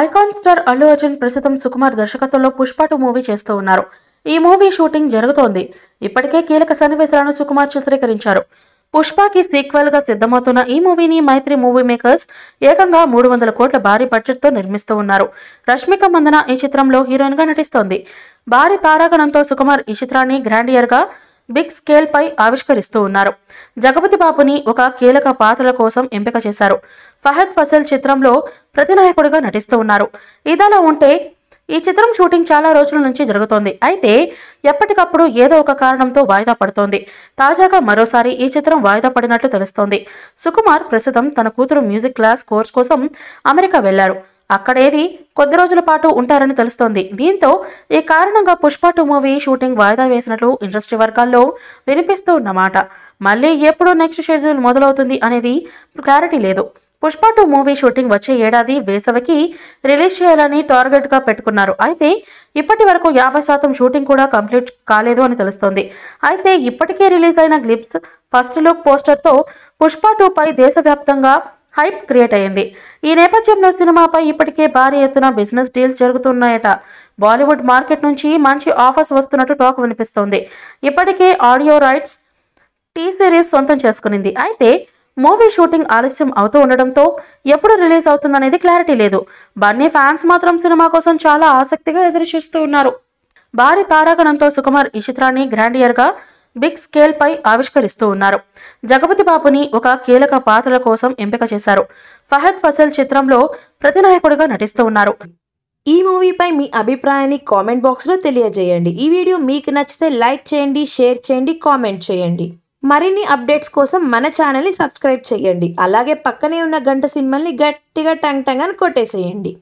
icon star Allu Arjun ప్రస్తుతం సుకుమార్ దర్శకత్వంలో పుష్పటు movie చేస్తూ ఉన్నారు ఈ మూవీ షూటింగ్ జరుగుతోంది ఇప్పటికే కీలక సన్నివేశాలను సుకుమార్ చిత్రీకరించారు పుష్పకి గా సిద్ధమవుతున్న ఈ మూవీని మైత్రి మూవీ మేకర్స్ ఏకంగా మూడు వందల కోట్ల భారీ బడ్జెట్తో నిర్మిస్తూ ఉన్నారు రష్మిక మందన ఈ చిత్రంలో హీరోయిన్ గా నటిస్తోంది భారీ తారాగణంతో సుకుమార్ ఈ చిత్రాన్ని గ్రాండియర్గా బిగ్ స్కేల్ పై ఆవిష్కరిస్తూ ఉన్నారు జగపతి బాబుని ఒక కీలక పాత్రల కోసం ఎంపిక చేశారు ఫహద్ ఫసల్ చిత్రంలో ప్రతినాయకుడిగా నటిస్తూ ఉన్నారు ఇదలా ఉంటే ఈ చిత్రం షూటింగ్ చాలా రోజుల నుంచి జరుగుతోంది అయితే ఎప్పటికప్పుడు ఏదో ఒక కారణంతో వాయిదా పడుతోంది తాజాగా మరోసారి ఈ చిత్రం వాయిదా పడినట్లు తెలుస్తోంది సుకుమార్ ప్రస్తుతం తన కూతురు మ్యూజిక్ క్లాస్ కోర్స్ కోసం అమెరికా వెళ్లారు అక్కడేది కొద్ది రోజుల పాటు ఉంటారని తెలుస్తోంది దీంతో ఈ కారణంగా పుష్ప టూ మూవీ షూటింగ్ వాయిదా వేసినట్లు ఇండస్ట్రీ వర్గాల్లో వినిపిస్తూ ఉన్నమాట మళ్ళీ ఎప్పుడు నెక్స్ట్ షెడ్యూల్ మొదలవుతుంది అనేది క్లారిటీ లేదు పుష్ప టూ మూవీ షూటింగ్ వచ్చే ఏడాది వేసవికి రిలీజ్ చేయాలని టార్గెట్గా పెట్టుకున్నారు అయితే ఇప్పటి వరకు యాభై శాతం షూటింగ్ కూడా కంప్లీట్ కాలేదు అని తెలుస్తోంది అయితే ఇప్పటికే రిలీజ్ అయిన గ్లిప్స్ ఫస్ట్ లుక్ పోస్టర్తో పుష్ప టూపై దేశవ్యాప్తంగా హైప్ క్రియేట్ అయింది ఈ నేపథ్యంలో సినిమాపై ఇప్పటికే భారీ ఎత్తున బిజినెస్ డీల్స్ జరుగుతున్నాయట బాలీవుడ్ మార్కెట్ నుంచి మంచి ఆఫర్స్ వస్తున్నట్టు టాక్ వినిపిస్తోంది ఇప్పటికే ఆడియో రైట్స్ టీ సిరీస్ సొంతం చేసుకునింది అయితే మూవీ షూటింగ్ ఆలస్యం అవుతూ ఉండడంతో ఎప్పుడు రిలీజ్ అవుతుందనేది క్లారిటీ లేదు బన్నీ ఫ్యాన్స్ మాత్రం సినిమా కోసం చాలా ఆసక్తిగా ఎదురుచూస్తూ ఉన్నారు భారీ తారాగణంతో సుకుమార్ ఈ చిత్రాన్ని గ్రాండ్ ఇయర్గా బిగ్ స్కేల్పై ఆవిష్కరిస్తూ ఉన్నారు జగపతి బాబుని ఒక కీలక పాత్రల కోసం ఎంపిక చేశారు ఫహద్ ఫసల్ చిత్రంలో ప్రతినాయకుడిగా నటిస్తూ ఉన్నారు ఈ మూవీపై మీ అభిప్రాయాన్ని కామెంట్ బాక్స్లో తెలియజేయండి ఈ వీడియో మీకు నచ్చితే లైక్ చేయండి షేర్ చేయండి కామెంట్ చేయండి మరిన్ని అప్డేట్స్ కోసం మన ఛానల్ని సబ్స్క్రైబ్ చేయండి అలాగే పక్కనే ఉన్న గంట సినిమాల్ని గట్టిగా టంగ్ టంగ్ అని కొట్టేసేయండి